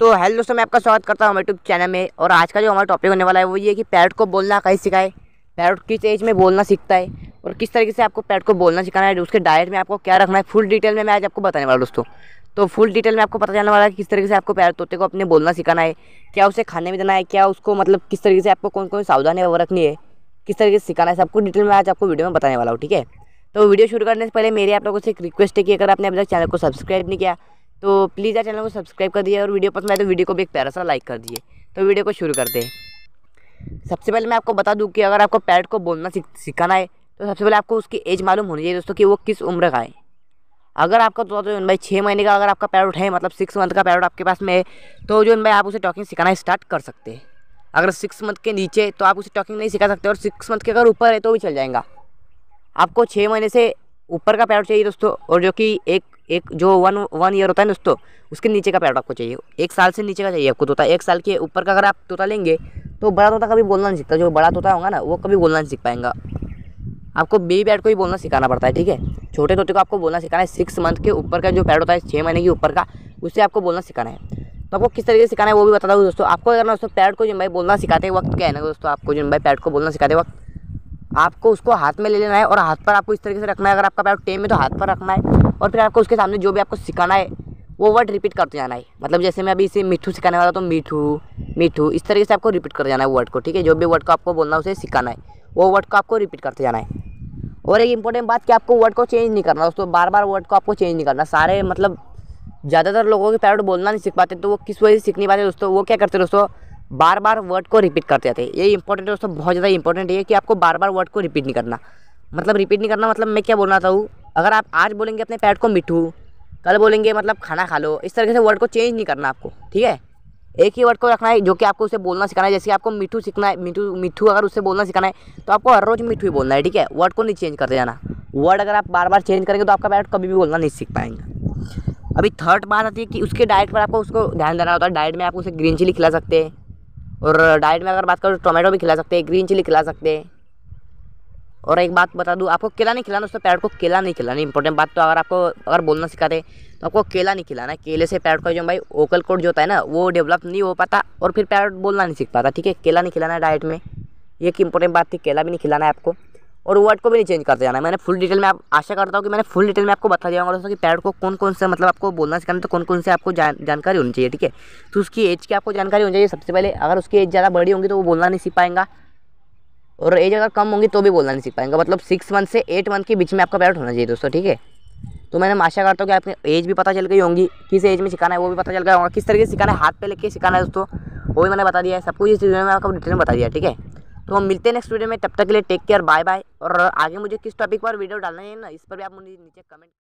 तो हेलो दोस्तों मैं आपका स्वागत करता हूँ हमारे यूट्यूब चैनल में और आज का जो हमारा टॉपिक होने वाला है वो ये कि पैरट को बोलना कैसे सिखाए पैरट किस एज में बोलना सीखता है और किस तरीके से आपको पैरट को बोलना सिखाना है उसके डायट में आपको क्या रखना है फुल डिटेल में मैं आज आपको बताने वाला दोस्तों तो फुल डिटेल में आपको पता चलने वाला है किस तरीके से आपको पैर तोते को अपने बोलना सिखाना है क्या उसे खाने में देना है क्या उसको मतलब किस तरीके से आपको कौन कौन सावधानी रखनी है किस तरीके से सिखाना है सबको डिटेल में आज आपको वीडियो में बताने वाला हूँ ठीक है तो वीडियो शुरू करने से पहले मेरी आप लोगों से एक रिक्वेस्ट है कि अगर आपने अभी तक चैनल को सब्सक्राइब नहीं किया तो प्लीज़ यार चैनल को सब्सक्राइब कर दिए और वीडियो पसंद आए तो वीडियो को भी एक प्यारा सा लाइक कर दिए तो वीडियो को शुरू कर दें सबसे पहले मैं आपको बता दूँ कि अगर आपको पैरट को बोलना सिखाना है तो सबसे पहले आपको उसकी एज मालूम होनी चाहिए दोस्तों कि वो किस उम्र का है अगर आपका तो जो भाई छः महीने का अगर आपका पैरोट है मतलब सिक्स मंथ का पैरोट आपके पास में है तो जो भाई आप उसे टॉकिंग सिखाना स्टार्ट कर सकते हैं अगर सिक्स मंथ के नीचे तो आप उसे टॉकिंग नहीं सिखा सकते और सिक्स मंथ के अगर ऊपर है तो भी चल जाएगा आपको छः महीने से ऊपर का पैरोट चाहिए दोस्तों और जो कि एक एक जो वन वन ईयर होता है ना दोस्तों उसके नीचे का पैरट आपको चाहिए एक साल से नीचे का चाहिए आपको तोता एक साल के ऊपर का अगर आप तोता लेंगे तो बड़ा तोता कभी बोलना नहीं सीखता जो बड़ा तोता होगा ना वो कभी बोलना नहीं सीख पाएगा आपको बेबी पैरट को ही बोलना सिखाना पड़ता है ठीक है छोटे तोते को आपको बोलना सिखाना है सिक्स मंथ के ऊपर का जो पैरट होता है छः महीने के ऊपर का उससे आपको बोलना सिखाना है तो आपको किस तरीके से सिखाना है वो भी बता दूँ दोस्तों आपको अगर ना दोस्तों पैरट को जिन भाई बोलना सिखाते वक्त क्या है ना दोस्तों आपको जिन भाई पैरट को बोलना सिखाते वक्त आपको उसको हाथ में ले लेना है और हाथ पर आपको इस तरीके से रखना है अगर आपका पैर टेम में तो हाथ पर रखना है और फिर आपको उसके सामने जो भी आपको सिखाना है वो वर्ड रिपीट करते जाना है मतलब जैसे मैं अभी इसे मिठू सिखाने वाला तो मीठू मीठू इस तरीके से आपको रिपीट कर जाना है वर्ड को ठीक है जो भी वर्ड को आपको बोलना है उसे सिखाना है वो वर्ड को आपको रिपीट करते जाना है और एक इंपॉर्टेंट बात कि आपको वर्ड को चेंज नहीं करना दोस्तों बार बार वर्ड को आपको चेंज नहीं करना सारे मतलब ज़्यादातर लोगों के पैरट बोलना नहीं सीख पाते तो वो किस वजह से सीख नहीं पाते दोस्तों वो क्या करते दोस्तों बार बार वर्ड को रिपीट करते जाते हैं ये इंपॉर्टेंट है दोस्तों बहुत ज़्यादा इंपॉर्टेंट है कि आपको बार बार वर्ड को रिपीट नहीं करना मतलब रिपीट नहीं करना मतलब मैं क्या बोलना चाहूँ अगर आप आज बोलेंगे अपने पैट को मिठू कल बोलेंगे मतलब खाना खा लो इस तरीके से वर्ड को चेंज नहीं करना आपको ठीक है एक ही वर्ड को रखना है जो कि आपको उसे बोलना सिखाना है जैसे आपको मिठू सीखना है मिठू मिठू अगर उसे बोलना सिखाना है तो आपको हर रोज़ मिठू ही बोलना है ठीक है वर्ड को नहीं चेंज करते जाना वर्ड अगर आप बार बार चेंज करेंगे तो आपका पैट कभी भी बोलना नहीं सीख पाएंगे अभी थर्ड बात आती है कि उसके डाइट पर आपको उसको ध्यान देना होता है डाइट में आप उसे ग्रीन चिली खिला सकते हैं और डाइट में अगर बात करो टोमेटो तो भी खिला सकते हैं ग्रीन चिली खिला सकते हैं और एक बात बता दूँ आपको केला नहीं खिलाना दोस्तों पैरट को केला नहीं खिलाना इंपॉर्टेंट बात तो अगर आपको अगर बोलना सिखाते तो आपको केला नहीं खिलाना केले से पैरट का जो भाई ओकल कोड जो होता है ना वो डेवलप नहीं हो पाता और फिर पैरट बोलना नहीं सीख पाता ठीक है केला नहीं खिलाना है डाइट में एक इंपॉर्टेंट बात थी केला भी नहीं खिलाना है आपको और वर्ड को भी नहीं चेंज करते जाना मैंने फुल डिटेल में आप आशा करता हूँ कि मैंने फुल डिटेल में आपको बता दिया होगा दोस्तों कि पैरट को कौन कौन से मतलब आपको बोलना सिखाना तो कौन कौन से आपको जान, जानकारी होनी चाहिए ठीक है तो उसकी एज की आपको जानकारी होनी चाहिए सबसे पहले अगर उसकी एज ज़्यादा बड़ी होंगी तो वो बोलना नहीं सीख पाएंगा और एज अगर कम होंगी तो भी बोलना नहीं सीख पाएंगे मतलब सिक्स मंथ से एट मंथ के बीच में आपका पैरट होना चाहिए दोस्तों ठीक है तो मैंने आशा करता हूँ कि आपकी एज भी पता चल गई होंगी किस एज में सिखाना है वो भी पता चल गया होगा किस तरीके से सिखाना है हाथ पे लेके सिखाना है दोस्तों वो भी मैंने बता दिया है सब कुछ इस वीडियो में आपको डिटेल में बता दिया ठीक है तो हम मिलते हैं नेक्स्ट वीडियो में तब तक के लिए टेक केयर बाय बाय और आगे मुझे किस टॉपिक पर वीडियो डालना है ना इस पर भी आप मुझे नीचे कमेंट